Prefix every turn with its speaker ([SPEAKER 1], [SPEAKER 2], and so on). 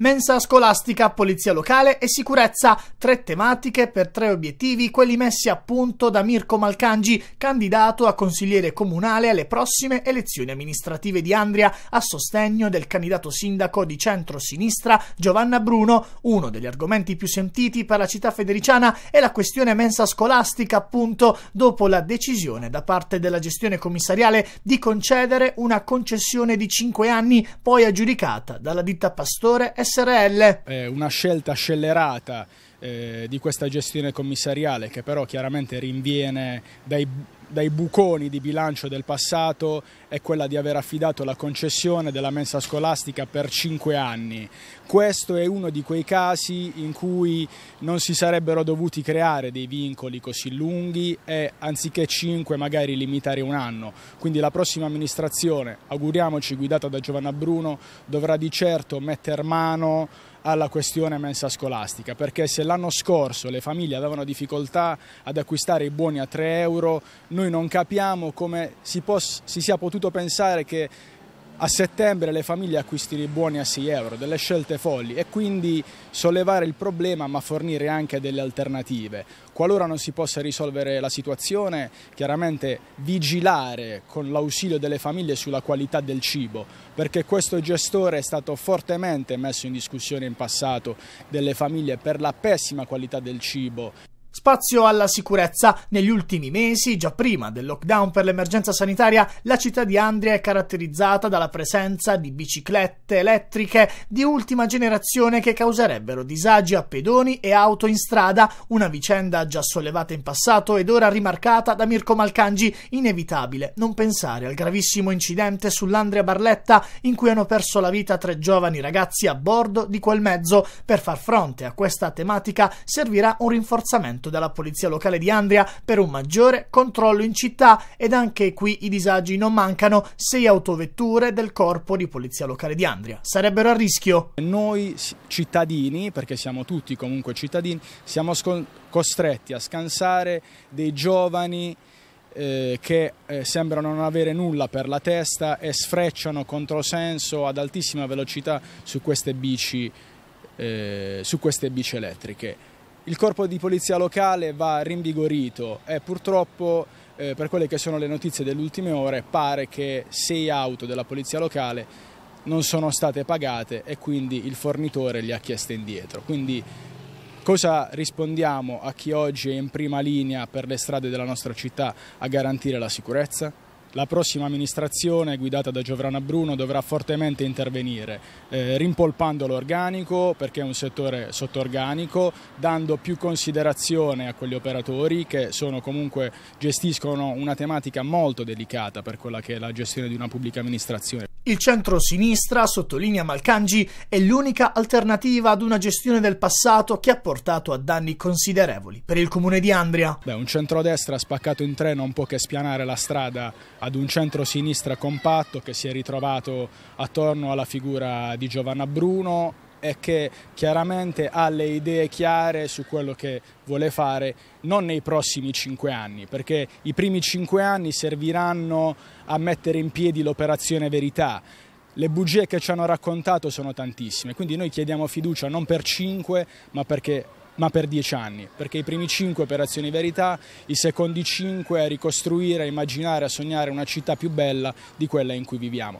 [SPEAKER 1] mensa scolastica, polizia locale e sicurezza, tre tematiche per tre obiettivi, quelli messi a punto da Mirko Malcangi, candidato a consigliere comunale alle prossime elezioni amministrative di Andria, a sostegno del candidato sindaco di centro-sinistra Giovanna Bruno. Uno degli argomenti più sentiti per la città federiciana è la questione mensa scolastica, appunto, dopo la decisione da parte della gestione commissariale di concedere una concessione di 5 anni, poi aggiudicata dalla ditta Pastore e SRL. È
[SPEAKER 2] eh, una scelta scellerata eh, di questa gestione commissariale che però chiaramente rinviene dai dai buconi di bilancio del passato è quella di aver affidato la concessione della mensa scolastica per cinque anni. Questo è uno di quei casi in cui non si sarebbero dovuti creare dei vincoli così lunghi e anziché cinque magari limitare un anno. Quindi la prossima amministrazione, auguriamoci guidata da Giovanna Bruno, dovrà di certo metter mano alla questione mensa scolastica, perché se l'anno scorso le famiglie avevano difficoltà ad acquistare i buoni a 3 euro, noi non capiamo come si, si sia potuto pensare che a settembre le famiglie acquistino i buoni a 6 euro, delle scelte folli e quindi sollevare il problema ma fornire anche delle alternative. Qualora non si possa risolvere la situazione, chiaramente vigilare con l'ausilio delle famiglie sulla qualità del cibo, perché questo gestore è stato fortemente messo in discussione in passato
[SPEAKER 1] delle famiglie per la pessima qualità del cibo. Spazio alla sicurezza. Negli ultimi mesi, già prima del lockdown per l'emergenza sanitaria, la città di Andria è caratterizzata dalla presenza di biciclette elettriche di ultima generazione che causerebbero disagi a pedoni e auto in strada, una vicenda già sollevata in passato ed ora rimarcata da Mirko Malcangi. Inevitabile non pensare al gravissimo incidente sull'Andria Barletta in cui hanno perso la vita tre giovani ragazzi a bordo di quel mezzo. Per far fronte a questa tematica servirà un rinforzamento svolto dalla polizia locale di Andria per un maggiore controllo in città ed anche qui i disagi non mancano, sei autovetture del corpo di polizia locale di Andria sarebbero a rischio. Noi cittadini,
[SPEAKER 2] perché siamo tutti comunque cittadini, siamo costretti a scansare dei giovani eh, che eh, sembrano non avere nulla per la testa e sfrecciano controsenso ad altissima velocità su queste bici, eh, su queste bici elettriche. Il corpo di polizia locale va rinvigorito e purtroppo eh, per quelle che sono le notizie delle ultime ore pare che sei auto della polizia locale non sono state pagate e quindi il fornitore li ha chieste indietro. Quindi cosa rispondiamo a chi oggi è in prima linea per le strade della nostra città a garantire la sicurezza? la prossima amministrazione guidata da Giovanna Bruno dovrà fortemente intervenire, eh, rimpolpando l'organico perché è un settore sottorganico, dando più considerazione a quegli operatori che comunque, gestiscono una tematica molto delicata per quella che è la gestione di una pubblica amministrazione.
[SPEAKER 1] Il centro-sinistra, sottolinea Malcangi, è l'unica alternativa ad una gestione del passato che ha portato a danni considerevoli per il comune di Andria.
[SPEAKER 2] Beh, un centro-destra spaccato in tre non può che spianare la strada ad un centro-sinistra compatto che si è ritrovato attorno alla figura di Giovanna Bruno, è che chiaramente ha le idee chiare su quello che vuole fare, non nei prossimi cinque anni, perché i primi cinque anni serviranno a mettere in piedi l'operazione verità. Le bugie che ci hanno raccontato sono tantissime, quindi noi chiediamo fiducia non per cinque, ma perché ma per dieci anni, perché i primi cinque operazioni verità, i secondi cinque a ricostruire, a immaginare, a sognare una città più bella di quella in cui viviamo.